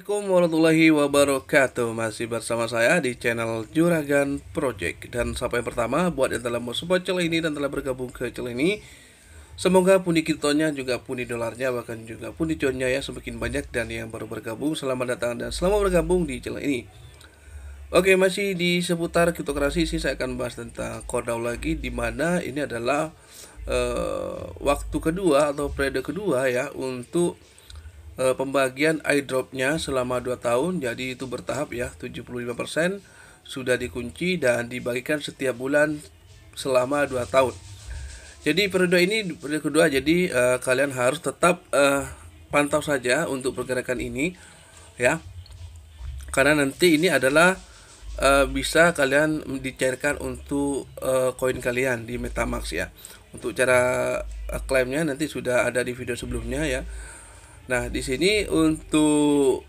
Assalamualaikum warahmatullahi wabarakatuh Masih bersama saya di channel Juragan Project Dan sampai pertama buat yang telah mau support channel ini dan telah bergabung ke channel ini Semoga pundi kitonya juga pundi dolarnya bahkan juga pundi cuannya ya semakin banyak Dan yang baru bergabung selamat datang dan selamat bergabung di channel ini Oke masih di seputar kriptokrasi sih saya akan bahas tentang kodau lagi Dimana ini adalah uh, waktu kedua atau periode kedua ya untuk e, pembagian eyedropnya selama 2 tahun jadi itu bertahap ya 75% sudah dikunci dan dibagikan setiap bulan selama 2 tahun jadi periode ini periode kedua jadi e, kalian harus tetap e, pantau saja untuk pergerakan ini ya karena nanti ini adalah e, bisa kalian dicairkan untuk koin e, kalian di MetaMask ya untuk cara klaimnya nanti sudah ada di video sebelumnya ya Nah, di sini untuk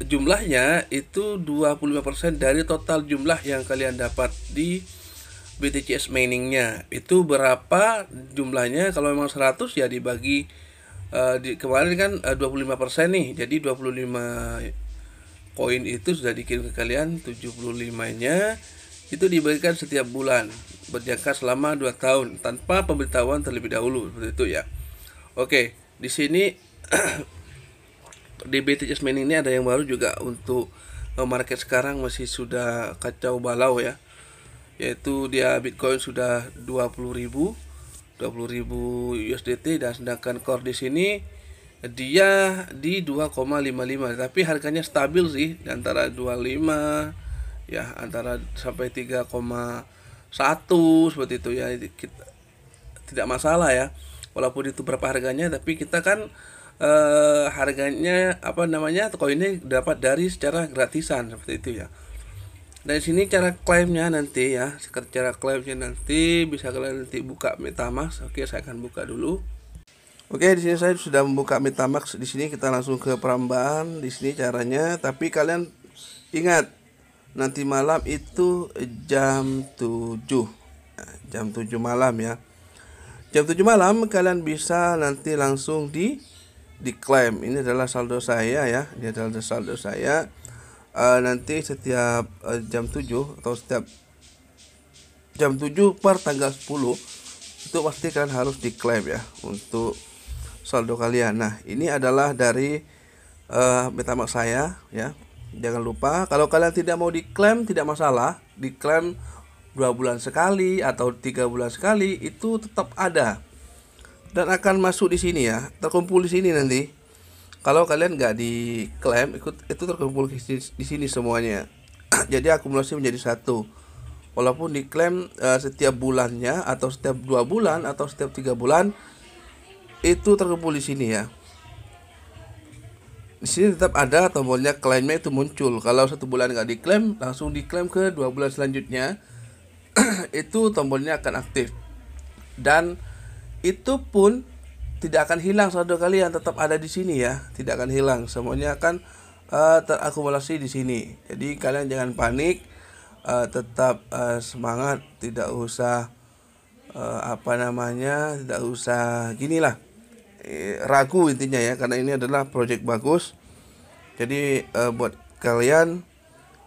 jumlahnya itu 25% dari total jumlah yang kalian dapat di BTCS miningnya itu berapa jumlahnya kalau memang 100 ya dibagi uh, di, kemarin kan eh, uh, 25% nih jadi 25 koin itu sudah dikirim ke kalian 75 nya itu diberikan setiap bulan berjangka selama 2 tahun tanpa pemberitahuan terlebih dahulu seperti itu ya oke di sini di BTS Main ini ada yang baru juga untuk eh, market sekarang masih sudah kacau balau ya yaitu dia Bitcoin sudah 20.000 20.000 USDT dan sedangkan core di sini dia di 2,55 tapi harganya stabil sih di antara 25 ya antara sampai 3,1 seperti itu ya kita, tidak masalah ya walaupun itu berapa harganya tapi kita kan eh, harganya apa namanya ini dapat dari secara gratisan seperti itu ya di sini cara klaimnya nanti ya cara klaimnya nanti bisa kalian nanti buka metamask oke saya akan buka dulu Oke, di sini saya sudah membuka MetaMask. Di sini kita langsung ke perambahan. Di sini caranya, tapi kalian ingat nanti malam itu jam 7. jam 7 malam ya. Jam 7 malam kalian bisa nanti langsung di diklaim ini adalah saldo saya ya ini adalah saldo saya uh, nanti setiap uh, jam 7 atau setiap jam 7 per tanggal 10 itu pasti kalian harus diklaim ya untuk saldo kalian nah ini adalah dari uh, metamak saya ya jangan lupa kalau kalian tidak mau diklaim tidak masalah diklaim dua bulan sekali atau tiga bulan sekali itu tetap ada dan akan masuk di sini ya terkumpul di sini nanti kalau kalian nggak diklaim ikut itu terkumpul di sini semuanya jadi akumulasi menjadi satu walaupun diklaim uh, eh, setiap bulannya atau setiap dua bulan atau setiap tiga bulan itu terkumpul di sini ya di sini tetap ada tombolnya klaimnya itu muncul kalau satu bulan nggak diklaim langsung diklaim ke dua bulan selanjutnya itu tombolnya akan aktif dan itu pun tidak akan hilang saldo kalian tetap ada di sini ya tidak akan hilang semuanya akan uh, terakumulasi di sini jadi kalian jangan panik uh, tetap uh, semangat tidak usah uh, apa namanya tidak usah ginilah eh, ragu intinya ya karena ini adalah project bagus jadi uh, buat kalian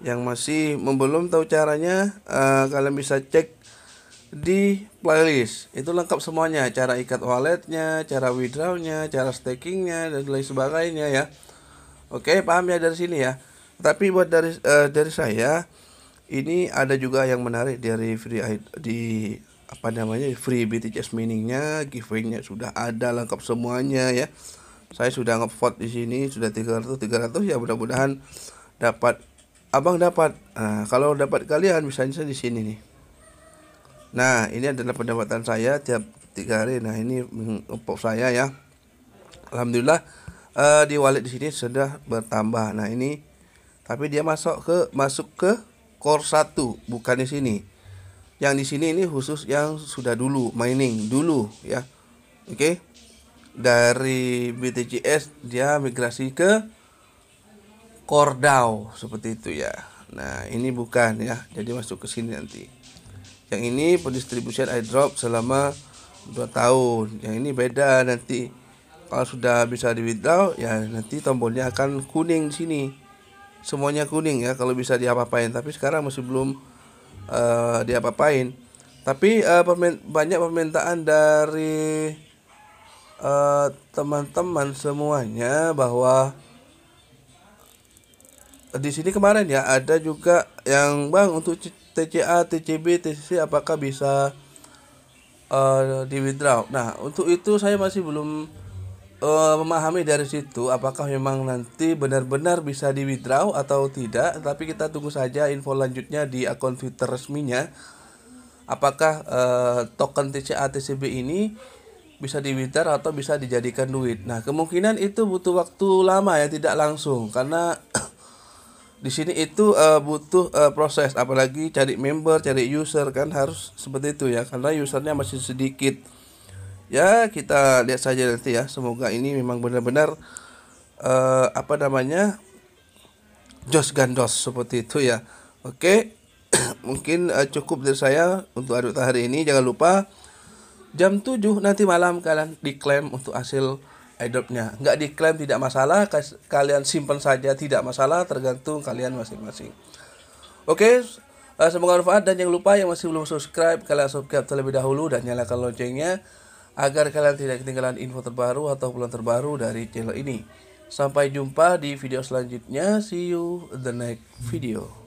yang masih belum tahu caranya uh, kalian bisa cek di playlist itu lengkap semuanya cara ikat walletnya cara withdrawnya cara stakingnya dan lain sebagainya ya oke paham ya dari sini ya tapi buat dari uh, dari saya ini ada juga yang menarik dari free di apa namanya free BTS miningnya giveaway-nya sudah ada lengkap semuanya ya saya sudah ngevote di sini sudah 300 300 ya mudah-mudahan dapat abang dapat nah, kalau dapat kalian misalnya di sini nih Nah, ini adalah pendapatan saya tiap tiga hari. Nah, ini untuk saya ya. Alhamdulillah uh, di wallet di sini sudah bertambah. Nah, ini tapi dia masuk ke masuk ke core satu bukan di sini. Yang di sini ini khusus yang sudah dulu mining dulu ya. Oke. Okay? Dari BTCS dia migrasi ke core DAO seperti itu ya. Nah, ini bukan ya. Jadi masuk ke sini nanti yang ini pendistribusian airdrop selama 2 tahun yang ini beda nanti kalau sudah bisa di withdraw ya nanti tombolnya akan kuning di sini semuanya kuning ya kalau bisa diapa-apain tapi sekarang masih belum uh, diapa-apain tapi uh, banyak permintaan dari eh, teman-teman uh, teman -teman semuanya bahwa di sini kemarin ya ada juga yang bang untuk TCA, TCB, TCC apakah bisa uh, di withdraw. Nah, untuk itu saya masih belum uh, memahami dari situ apakah memang nanti benar-benar bisa di withdraw atau tidak, tapi kita tunggu saja info lanjutnya di akun Twitter resminya. Apakah uh, token TCA TCB ini bisa di withdraw atau bisa dijadikan duit. Nah, kemungkinan itu butuh waktu lama ya, tidak langsung karena di sini itu uh, butuh uh, proses apalagi cari member cari user kan harus seperti itu ya karena usernya masih sedikit ya kita lihat saja nanti ya semoga ini memang benar-benar uh, apa namanya jos gandos seperti itu ya oke mungkin uh, cukup dari saya untuk aduk hari ini jangan lupa jam 7 nanti malam kalian diklaim untuk hasil Adobe-nya. Nggak diklaim tidak masalah, kalian simpan saja tidak masalah, tergantung kalian masing-masing. Oke, eh, semoga bermanfaat dan jangan lupa yang masih belum subscribe, kalian subscribe terlebih dahulu dan nyalakan loncengnya agar kalian tidak ketinggalan info terbaru atau bulan terbaru dari channel ini. Sampai jumpa di video selanjutnya, see you the next video.